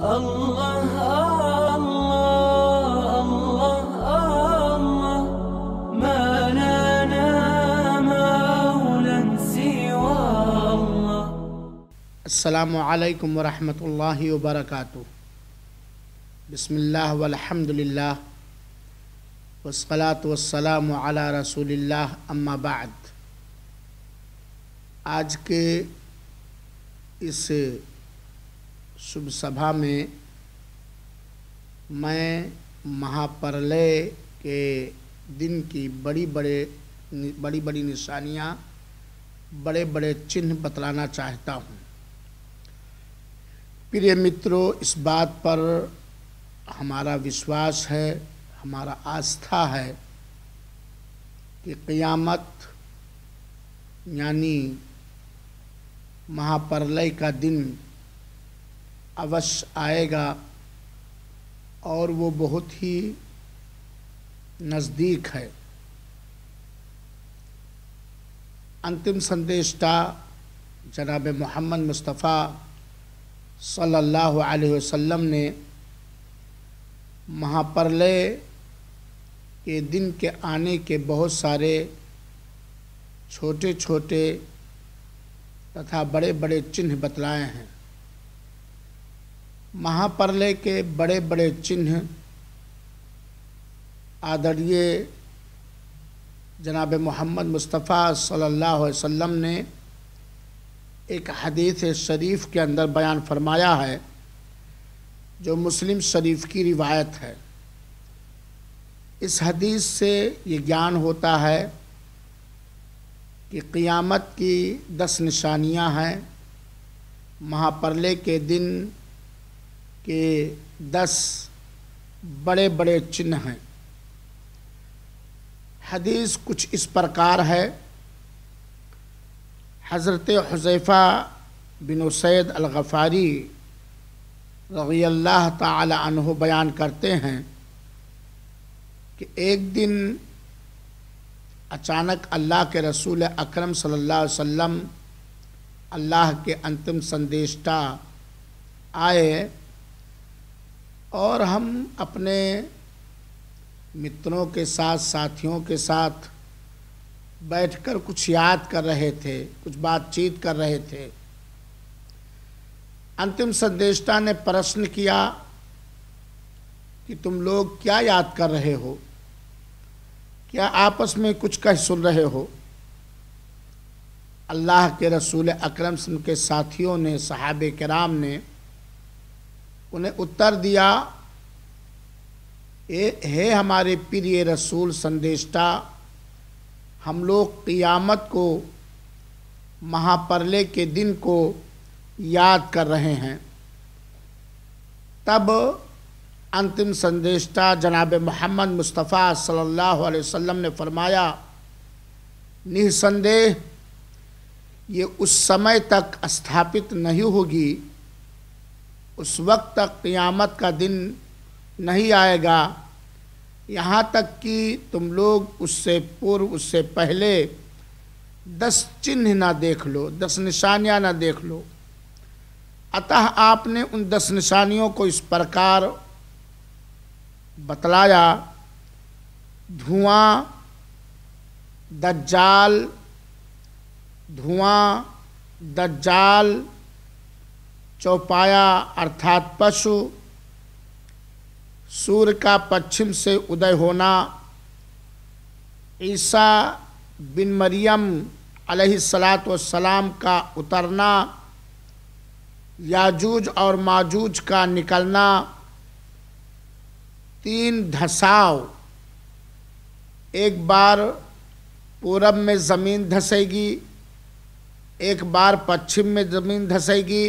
السلام عليكم ورحمة الله وبركاته بسم الله والحمد لله والصلاة والسلام على رسول الله أما بعد आज के इस शुभ सभा में मैं महाप्रलय के दिन की बड़ी बड़े बड़ी बड़ी निशानियाँ बड़े बड़े चिन्ह बतलाना चाहता हूँ प्रिय मित्रों इस बात पर हमारा विश्वास है हमारा आस्था है कि क़यामत यानी महाप्रलय का दिन अवश्य आएगा और वो बहुत ही नज़दीक है अंतिम संदेश था जनाब मोहम्मद मुस्तफ़ा सल्लल्लाहु अलैहि वसल्लम ने महाप्रलय के दिन के आने के बहुत सारे छोटे छोटे तथा बड़े बड़े चिन्ह बतलाए हैं महाप्रलय के बड़े बड़े चिन्ह आदरणीय जनाब मोहम्मद मुस्तफ़ा सल्लल्लाहु अलैहि वसल्लम ने एक हदीस शरीफ के अंदर बयान फरमाया है जो मुस्लिम शरीफ की रिवायत है इस हदीस से ये ज्ञान होता है कि क़ियामत की दस निशानियां हैं महाप्रलय के दिन कि दस बड़े बड़े चिन्ह हैं हदीस कुछ इस प्रकार है हज़रत हुजैफ़ा बिन सैद अलगफ़ारी रज़ी अल्लाह तह बयान करते हैं कि एक दिन अचानक अल्लाह के रसूल अकरम सल्लल्लाहु अलैहि वसल्लम अल्लाह के अंतिम संदेशता आए और हम अपने मित्रों के साथ साथियों के साथ बैठकर कुछ याद कर रहे थे कुछ बातचीत कर रहे थे अंतिम संदेशता ने प्रश्न किया कि तुम लोग क्या याद कर रहे हो क्या आपस में कुछ कह सुन रहे हो अल्लाह के रसूल सिंह के साथियों ने सहाबे कराम ने उन्हें उत्तर दिया ए, हे हमारे प्रिय रसूल संदेष्टा हम लोग क़ियामत को महापरले के दिन को याद कर रहे हैं तब अंतिम संदेष्टा जनाब मोहम्मद मुस्तफ़ा सल्लल्लाहु अलैहि वसल्लम ने फरमाया निसंदेह ये उस समय तक स्थापित नहीं होगी उस वक्त तक क़ियामत का दिन नहीं आएगा यहाँ तक कि तुम लोग उससे पूर्व उससे पहले दस चिन्ह ना देख लो दस निशानियाँ ना देख लो अतः आपने उन दस निशानियों को इस प्रकार बतलाया धुआं दज्जाल धुआं दज्जाल चौपाया अर्थात पशु सूर्य का पश्चिम से उदय होना ईसा बिन मरियम सलात सलाम का उतरना याजूज और माजूज का निकलना तीन धसाव एक बार पूरब में ज़मीन धसेगी एक बार पश्चिम में ज़मीन धसेगी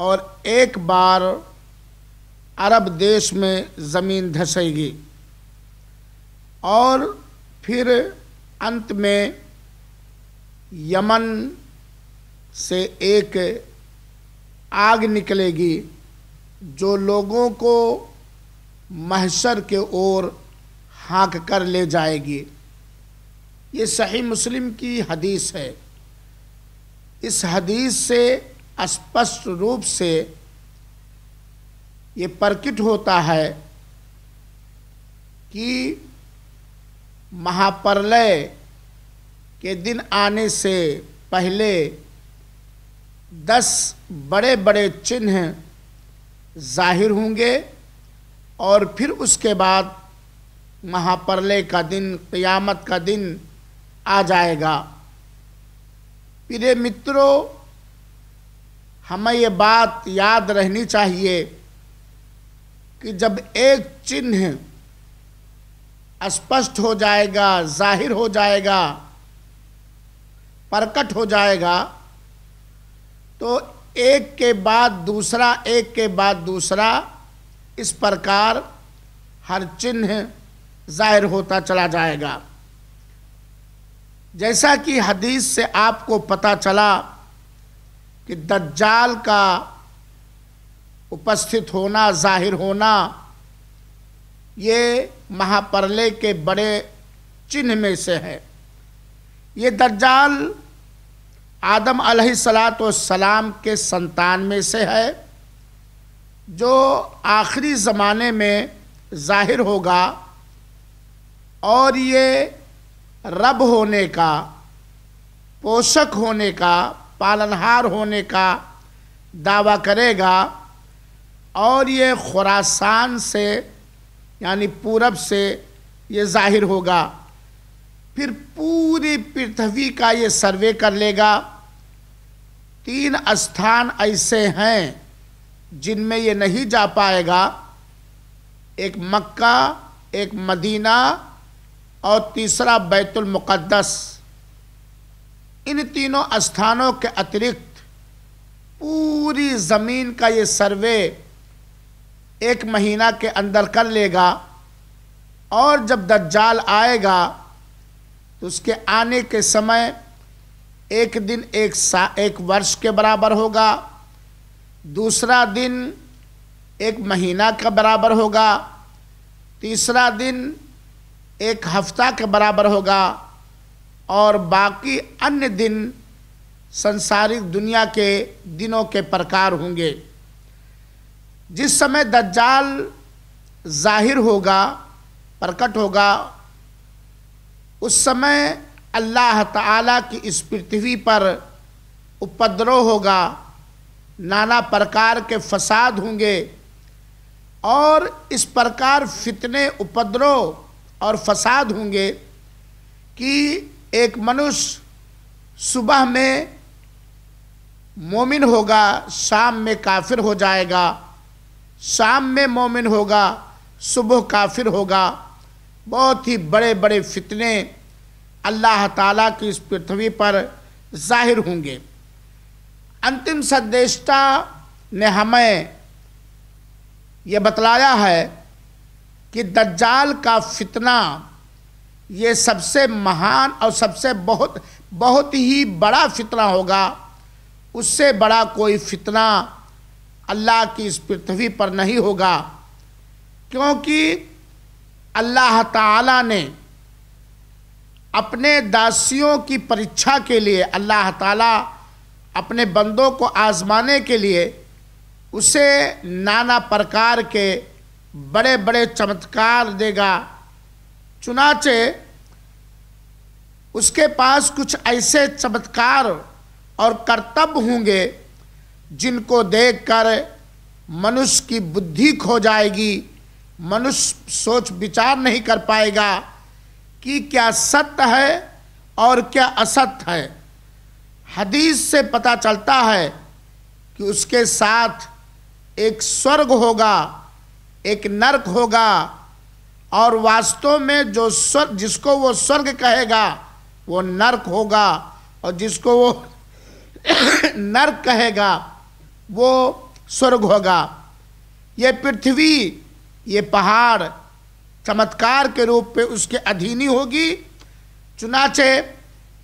और एक बार अरब देश में ज़मीन धसेगी और फिर अंत में यमन से एक आग निकलेगी जो लोगों को महशर के ओर हाँक कर ले जाएगी ये सही मुस्लिम की हदीस है इस हदीस से स्पष्ट रूप से ये प्रकट होता है कि महाप्रलय के दिन आने से पहले दस बड़े बड़े चिन्ह जाहिर होंगे और फिर उसके बाद महाप्रलय का दिन क़यामत का दिन आ जाएगा प्रिय मित्रों हमें ये बात याद रहनी चाहिए कि जब एक चिन्ह स्पष्ट हो जाएगा जाहिर हो जाएगा प्रकट हो जाएगा तो एक के बाद दूसरा एक के बाद दूसरा इस प्रकार हर चिन्ह जाहिर होता चला जाएगा जैसा कि हदीस से आपको पता चला कि दज्जाल का उपस्थित होना जाहिर होना ये महापरले के बड़े चिन्ह में से है ये दज्जाल आदम सलाम के संतान में से है जो आखिरी ज़माने में ज़ाहिर होगा और ये रब होने का पोषक होने का पालनहार होने का दावा करेगा और ये खुरासान से यानी पूरब से ये जाहिर होगा फिर पूरी पृथ्वी का ये सर्वे कर लेगा तीन स्थान ऐसे हैं जिनमें ये नहीं जा पाएगा एक मक्का एक मदीना और तीसरा बैतुल मुक़द्दस इन तीनों स्थानों के अतिरिक्त पूरी ज़मीन का ये सर्वे एक महीना के अंदर कर लेगा और जब दज्जाल आएगा तो उसके आने के समय एक दिन एक सा एक वर्ष के बराबर होगा दूसरा दिन एक महीना के बराबर होगा तीसरा दिन एक हफ्ता के बराबर होगा और बाकी अन्य दिन संसारिक दुनिया के दिनों के प्रकार होंगे जिस समय दज्जाल जाहिर होगा प्रकट होगा उस समय अल्लाह ताला की इस पृथ्वी पर उपद्रव होगा नाना प्रकार के फसाद होंगे और इस प्रकार फितने उपद्रव और फसाद होंगे कि एक मनुष्य सुबह में मोमिन होगा शाम में काफिर हो जाएगा शाम में मोमिन होगा सुबह काफिर होगा बहुत ही बड़े बड़े फितने अल्लाह ताला की इस पृथ्वी पर जाहिर होंगे अंतिम संदेशता ने हमें यह बतलाया है कि दज्जाल का फितना ये सबसे महान और सबसे बहुत बहुत ही बड़ा फितना होगा उससे बड़ा कोई फितना अल्लाह की इस पृथ्वी पर नहीं होगा क्योंकि अल्लाह ताला ने अपने दासियों की परीक्षा के लिए अल्लाह ताला अपने बंदों को आज़माने के लिए उसे नाना प्रकार के बड़े बड़े चमत्कार देगा चुनाचे उसके पास कुछ ऐसे चमत्कार और कर्तव्य होंगे जिनको देखकर मनुष्य की बुद्धि खो जाएगी मनुष्य सोच विचार नहीं कर पाएगा कि क्या सत्य है और क्या असत्य है हदीस से पता चलता है कि उसके साथ एक स्वर्ग होगा एक नरक होगा और वास्तव में जो स्वर्ग जिसको वो स्वर्ग कहेगा वो नर्क होगा और जिसको वो नर्क कहेगा वो स्वर्ग होगा ये पृथ्वी ये पहाड़ चमत्कार के रूप में उसके अधीनी होगी चुनाचे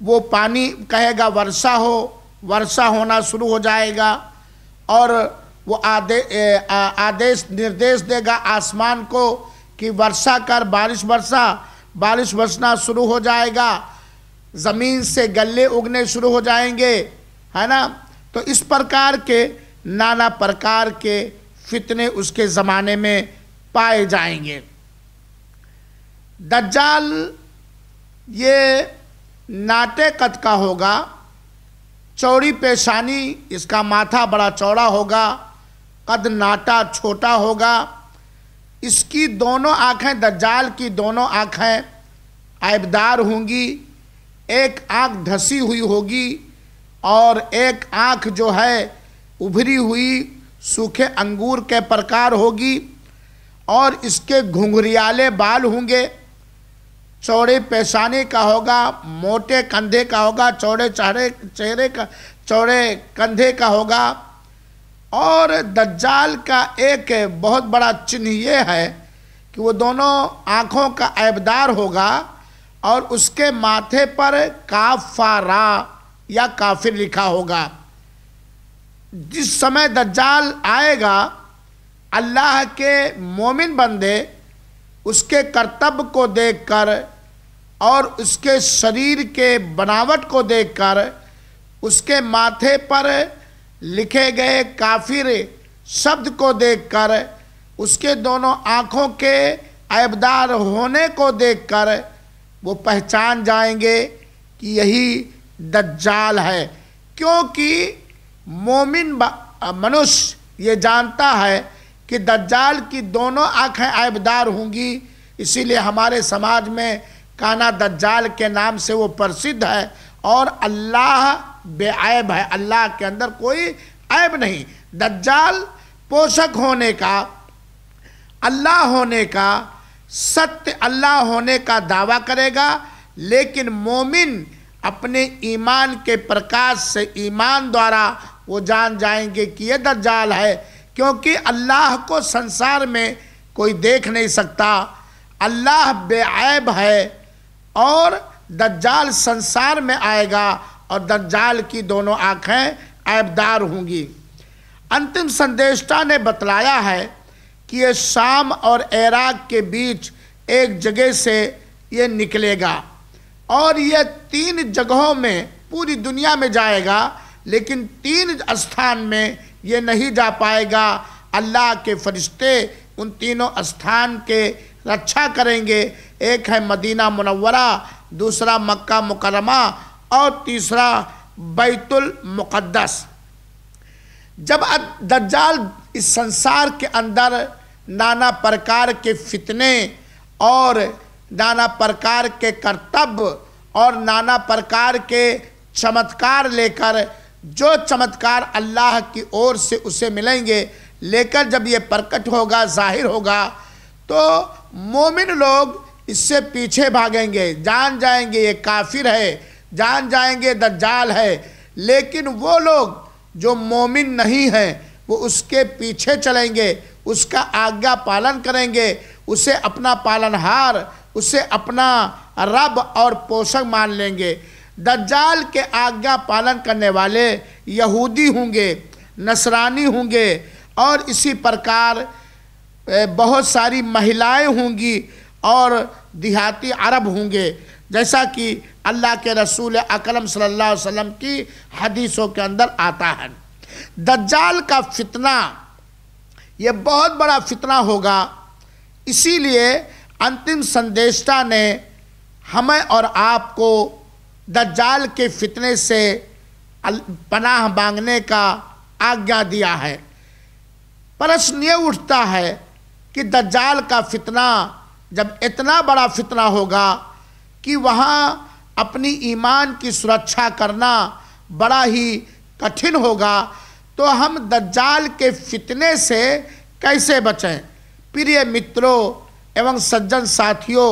वो पानी कहेगा वर्षा हो वर्षा होना शुरू हो जाएगा और वो आदे आ, आदेश निर्देश देगा आसमान को कि वर्षा कर बारिश वर्षा बारिश बरसना शुरू हो जाएगा ज़मीन से गले उगने शुरू हो जाएंगे है ना तो इस प्रकार के नाना प्रकार के फितने उसके ज़माने में पाए जाएंगे दज्जाल ये नाटे कद का होगा चौड़ी पेशानी इसका माथा बड़ा चौड़ा होगा कद नाटा छोटा होगा इसकी दोनों आँखें दज्जाल की दोनों आँखें आयबदार होंगी एक आँख धसी हुई होगी और एक आँख जो है उभरी हुई सूखे अंगूर के प्रकार होगी और इसके घुंघरियाले बाल होंगे चौड़े पेशाने का होगा मोटे कंधे का होगा चौड़े चेहरे चेहरे का चौड़े कंधे का होगा और दज्जाल का एक बहुत बड़ा चिन्ह ये है कि वो दोनों आँखों का ऐबदार होगा और उसके माथे पर काफारा या काफिर लिखा होगा जिस समय दज्जाल आएगा अल्लाह के मोमिन बंदे उसके कर्तव्य को देखकर और उसके शरीर के बनावट को देखकर उसके माथे पर लिखे गए काफिर शब्द को देखकर उसके दोनों आँखों के ऐबदार होने को देखकर वो पहचान जाएंगे कि यही दज्जाल है क्योंकि मोमिन मनुष्य ये जानता है कि दज्जाल की दोनों आँखें ऐबदार होंगी इसीलिए हमारे समाज में काना दज्जाल के नाम से वो प्रसिद्ध है और अल्लाह बेअब है अल्लाह के अंदर कोई ऐब नहीं दज्जाल पोषक होने का अल्लाह होने का सत्य अल्लाह होने का दावा करेगा लेकिन मोमिन अपने ईमान के प्रकाश से ईमान द्वारा वो जान जाएंगे कि ये दज्जाल है क्योंकि अल्लाह को संसार में कोई देख नहीं सकता अल्लाह बेअब है और दज्जाल संसार में आएगा और दज्जाल की दोनों आँखें ऐबदार होंगी अंतिम संदेशता ने बतलाया है कि ये शाम और इराक के बीच एक जगह से ये निकलेगा और ये तीन जगहों में पूरी दुनिया में जाएगा लेकिन तीन स्थान में ये नहीं जा पाएगा अल्लाह के फरिश्ते उन तीनों स्थान के रक्षा करेंगे एक है मदीना मुनवरा दूसरा मक्का मुकरमा और तीसरा बैतुल मुक़द्दस जब दज्जाल इस संसार के अंदर नाना प्रकार के फितने और नाना प्रकार के कर्तव्य और नाना प्रकार के चमत्कार लेकर जो चमत्कार अल्लाह की ओर से उसे मिलेंगे लेकर जब ये प्रकट होगा जाहिर होगा तो मोमिन लोग इससे पीछे भागेंगे जान जाएंगे ये काफिर है जान जाएंगे दज्जाल है लेकिन वो लोग जो मोमिन नहीं हैं वो उसके पीछे चलेंगे उसका आज्ञा पालन करेंगे उसे अपना पालनहार उसे अपना रब और पोषक मान लेंगे दज्जाल के आज्ञा पालन करने वाले यहूदी होंगे नसरानी होंगे और इसी प्रकार बहुत सारी महिलाएं होंगी और देहाती अरब होंगे जैसा कि अल्लाह के रसूल अकलम सल्लल्लाहु अलैहि वसल्लम की हदीसों के अंदर आता है दज्जाल का फितना ये बहुत बड़ा फितना होगा इसीलिए अंतिम संदेशता ने हमें और आपको दज्जाल के फितने से पनाह मांगने का आज्ञा दिया है प्रश्न ये उठता है कि दज्जाल का फितना जब इतना बड़ा फितना होगा कि वहाँ अपनी ईमान की सुरक्षा करना बड़ा ही कठिन होगा तो हम दज्जाल के फितने से कैसे बचें प्रिय मित्रों एवं सज्जन साथियों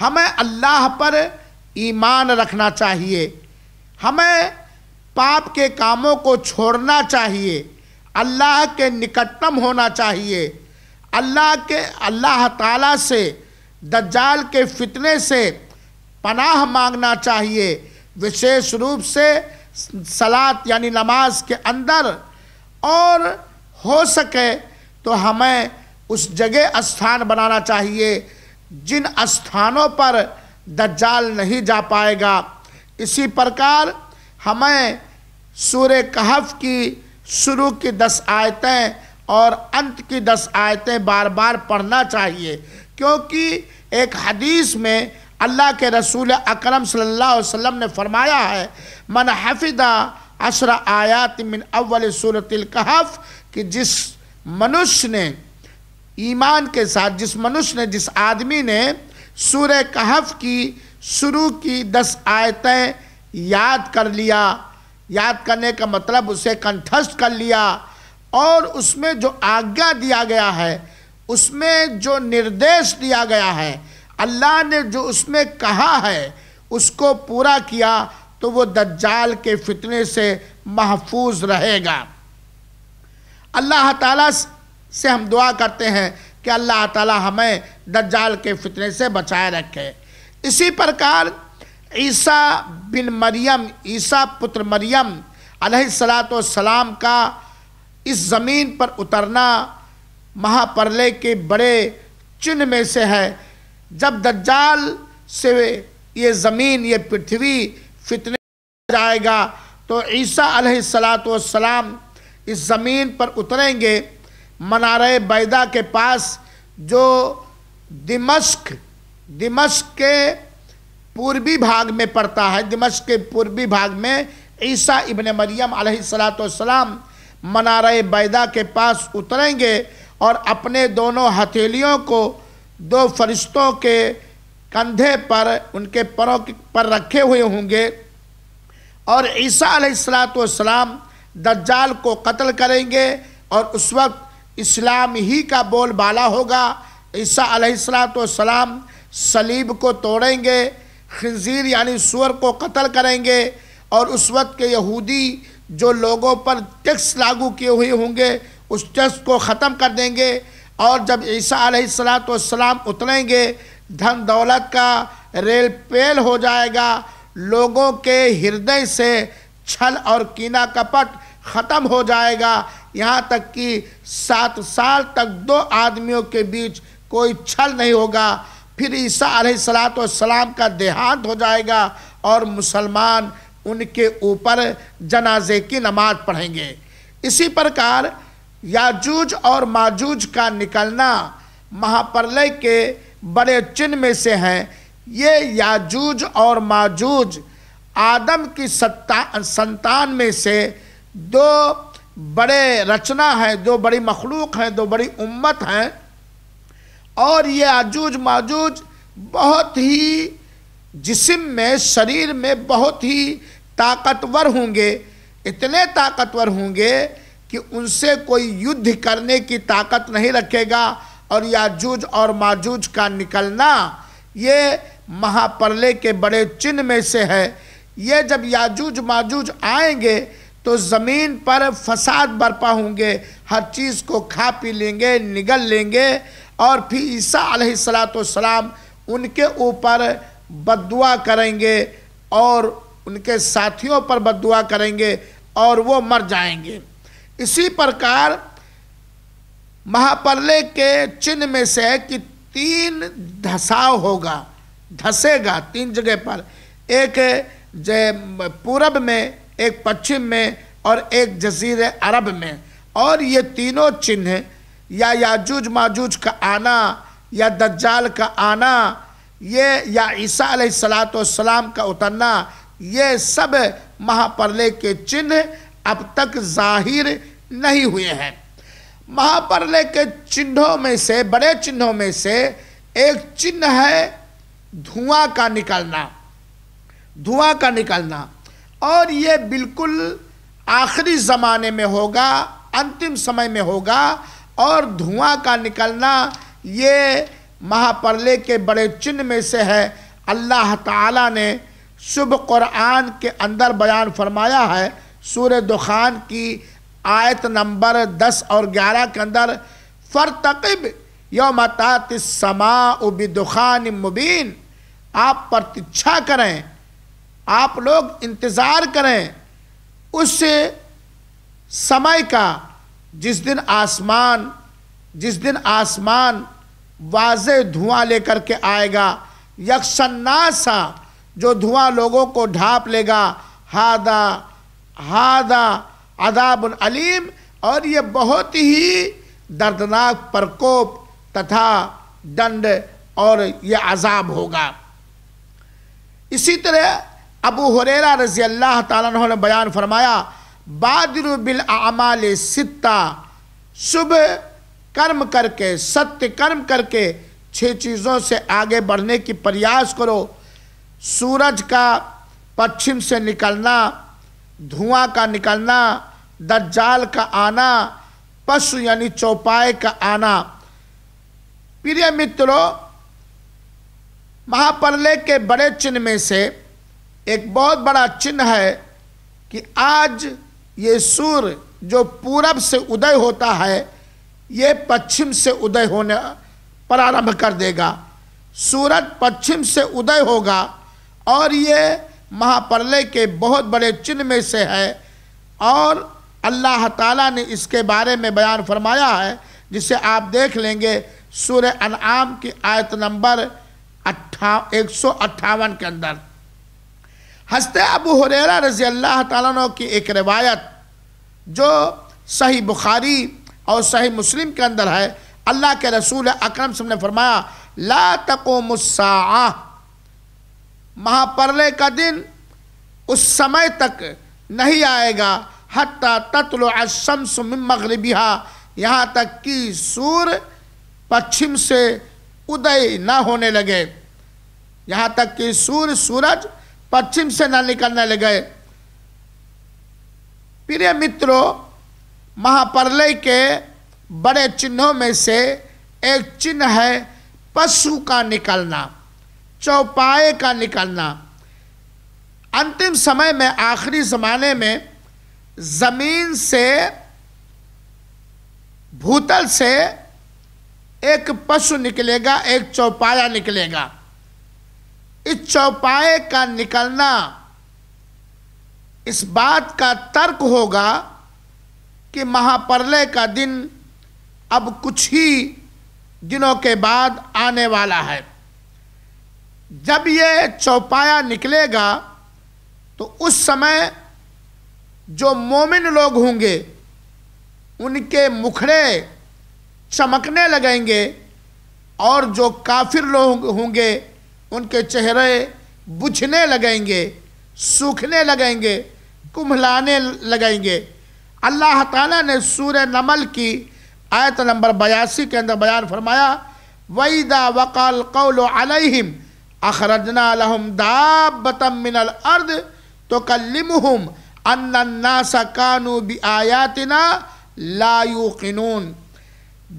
हमें अल्लाह पर ईमान रखना चाहिए हमें पाप के कामों को छोड़ना चाहिए अल्लाह के निकटतम होना चाहिए अल्लाह के अल्लाह ताला से दज्जाल के फितने से पनाह मांगना चाहिए विशेष रूप से सलात यानी नमाज के अंदर और हो सके तो हमें उस जगह स्थान बनाना चाहिए जिन स्थानों पर दज्जाल नहीं जा पाएगा इसी प्रकार हमें सूर्य कहफ की शुरू की दस आयतें और अंत की दस आयतें बार बार पढ़ना चाहिए क्योंकि एक हदीस में अल्लाह के रसूल अकरम सल्लल्लाहु अलैहि वसल्लम ने फरमाया है मन हफिदा असर आयात मिन अव्वल सूरतिल कहफ कि जिस मनुष्य ने ईमान के साथ जिस मनुष्य ने जिस आदमी ने सूर्य कहफ की शुरू की दस आयतें याद कर लिया याद करने का मतलब उसे कंठस्थ कर लिया और उसमें जो आज्ञा दिया गया है उसमें जो निर्देश दिया गया है अल्लाह ने जो उसमें कहा है उसको पूरा किया तो वो दज्जाल के फितने से महफूज रहेगा अल्लाह ताला से हम दुआ करते हैं कि अल्लाह ताला हमें दज्जाल के फितने से बचाए रखे इसी प्रकार ईसा बिन मरियम ईसा पुत्र मरियम सलाम का इस ज़मीन पर उतरना महापरले के बड़े चिन्ह में से है जब दज्जाल से ये ज़मीन ये पृथ्वी फितने जाएगा तो ईसा सलाम इस ज़मीन पर उतरेंगे मनार बैदा के पास जो दिमश्क दिमश्क के पूर्वी भाग में पड़ता है दिमश्क के पूर्वी भाग में ईसा इबन मरियम सलाम मनार बैदा के पास उतरेंगे और अपने दोनों हथेलियों को दो फरिश्तों के कंधे पर उनके परों पर रखे हुए होंगे और ईसा सलाम दज्जाल को कत्ल करेंगे और उस वक्त इस्लाम ही का बोल बाला होगा ईसा सलाम सलीब को तोड़ेंगे खजीर यानी सुअर को कत्ल करेंगे और उस वक्त के यहूदी जो लोगों पर टैक्स लागू किए हुए होंगे उस टैक्स को ख़त्म कर देंगे और जब ईसा सलाम उतरेंगे धन दौलत का रेल पेल हो जाएगा लोगों के हृदय से छल और कीना कपट ख़त्म हो जाएगा यहाँ तक कि सात साल तक दो आदमियों के बीच कोई छल नहीं होगा फिर ईसा सलाम का देहांत हो जाएगा और मुसलमान उनके ऊपर जनाजे की नमाज पढ़ेंगे इसी प्रकार याजूज और माजूज का निकलना महाप्रलय के बड़े चिन्ह में से हैं ये याजूज और माजूज आदम की सत्ता संतान में से दो बड़े रचना हैं दो बड़ी मखलूक हैं दो बड़ी उम्मत हैं और ये आजूज माजूज बहुत ही जिसम में शरीर में बहुत ही ताकतवर होंगे इतने ताकतवर होंगे कि उनसे कोई युद्ध करने की ताकत नहीं रखेगा और याजूज और माजूज का निकलना ये महाप्रलय के बड़े चिन्ह में से है ये जब याजूज माजूज आएंगे तो ज़मीन पर फसाद बर्पा होंगे हर चीज़ को खा पी लेंगे निगल लेंगे और फिर ईसा सलाम उनके ऊपर बदुआ करेंगे और उनके साथियों पर बदुआ करेंगे और वो मर जाएंगे इसी प्रकार महापर्ले के चिन्ह में से कि तीन धसाव होगा धसेगा तीन जगह पर एक जय पूरब में एक पश्चिम में और एक जजीर अरब में और ये तीनों चिन्ह या याजूज माजूज का आना या दज्जाल का आना ये या ईसा सलात सलाम का उतरना ये सब महापर्ले के चिन्ह अब तक जाहिर नहीं हुए हैं महापर्लय के चिन्हों में से बड़े चिन्हों में से एक चिन्ह है धुआं का निकलना धुआं का निकलना और ये बिल्कुल आखिरी ज़माने में होगा अंतिम समय में होगा और धुआं का निकलना ये महाप्रलय के बड़े चिन्ह में से है अल्लाह ताला ने शुभ कुरान के अंदर बयान फरमाया है सूर्य दुखान की आयत नंबर दस और ग्यारह के अंदर फ़रतकब योमतात समा उबी दुखान मुबीन आप प्रतीक्षा करें आप लोग इंतज़ार करें उस समय का जिस दिन आसमान जिस दिन आसमान वाज धुआं लेकर के आएगा यकसन्ना सा जो धुआं लोगों को ढाँप लेगा हादा हादा अदाब अलीम और ये बहुत ही दर्दनाक प्रकोप तथा दंड और ये अजाब होगा इसी तरह अबू हुरेरा रजी अल्लाह तह ने बयान फरमाया बादर बिल आमाल सित्ता शुभ कर्म करके सत्य कर्म करके छह चीज़ों से आगे बढ़ने की प्रयास करो सूरज का पश्चिम से निकलना धुआं का निकलना दज्जाल का आना पशु यानी चौपाए का आना प्रिय मित्रों महाप्रलय के बड़े चिन्ह में से एक बहुत बड़ा चिन्ह है कि आज ये सूर्य जो पूरब से उदय होता है ये पश्चिम से उदय होने प्रारंभ कर देगा सूरज पश्चिम से उदय होगा और ये महाप्रलय के बहुत बड़े चिन्ह में से है और अल्लाह ताला ने इसके बारे में बयान फरमाया है जिसे आप देख लेंगे सूर्य अनआम की आयत नंबर अट्ठा एक सौ अट्ठावन के अंदर हंसते अबू हुरेरा रज़ी अल्लाह तु की एक रिवायत जो सही बुखारी और सही मुस्लिम के अंदर है अल्लाह के रसूल अक्रम सब ने फरमाया ला तको मुस्सा महाप्रलय का दिन उस समय तक नहीं आएगा हत्ता तत्ल अशम्स मगरबिहा यहाँ तक कि सूर्य पश्चिम से उदय न होने लगे यहाँ तक कि सूर्य सूरज पश्चिम से न निकलने लगे प्रिय मित्रों महाप्रलय के बड़े चिन्हों में से एक चिन्ह है पशु का निकलना चौपाए का निकलना अंतिम समय में आखिरी ज़माने में ज़मीन से भूतल से एक पशु निकलेगा एक चौपाया निकलेगा इस चौपाए का निकलना इस बात का तर्क होगा कि महाप्रलय का दिन अब कुछ ही दिनों के बाद आने वाला है जब ये चौपाया निकलेगा तो उस समय जो मोमिन लोग होंगे उनके मुखड़े चमकने लगेंगे और जो काफिर लोग होंगे उनके चेहरे बुझने लगेंगे सूखने लगेंगे कुम्हलाने लगेंगे अल्लाह ताला ने सूर नमल की आयत नंबर बयासी के अंदर बयान फरमाया वईदा वक़ाल कौल अलहिम अखरजना लहम दाबतम मिनल अर्द तो कानू बी आयातना लायूकिनून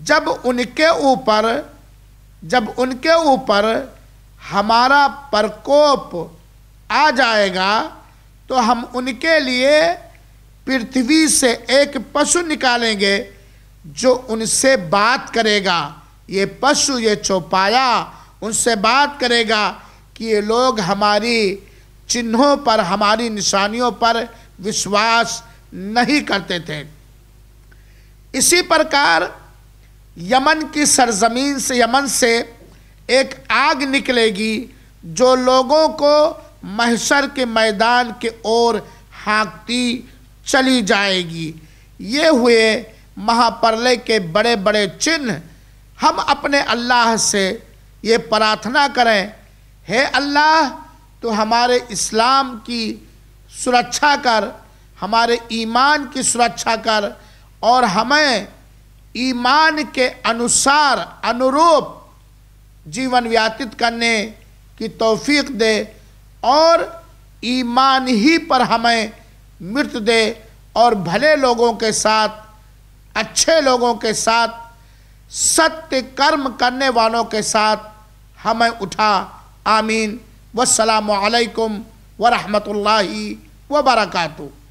जब उनके ऊपर जब उनके ऊपर हमारा प्रकोप आ जाएगा तो हम उनके लिए पृथ्वी से एक पशु निकालेंगे जो उनसे बात करेगा ये पशु ये चौपाया उनसे बात करेगा कि ये लोग हमारी चिन्हों पर हमारी निशानियों पर विश्वास नहीं करते थे इसी प्रकार यमन की सरजमीन से यमन से एक आग निकलेगी जो लोगों को महसर के मैदान के ओर हाँकती चली जाएगी ये हुए महाप्रलय के बड़े बड़े चिन्ह हम अपने अल्लाह से ये प्रार्थना करें हे अल्लाह तो हमारे इस्लाम की सुरक्षा कर हमारे ईमान की सुरक्षा कर और हमें ईमान के अनुसार अनुरूप जीवन व्यतीत करने की तौफीक दे और ईमान ही पर हमें मृत दे और भले लोगों के साथ अच्छे लोगों के साथ सत्य कर्म करने वालों के साथ ہمیں اٹھا آمین والسلام علیکم ورحمت اللہ وبرکاتہ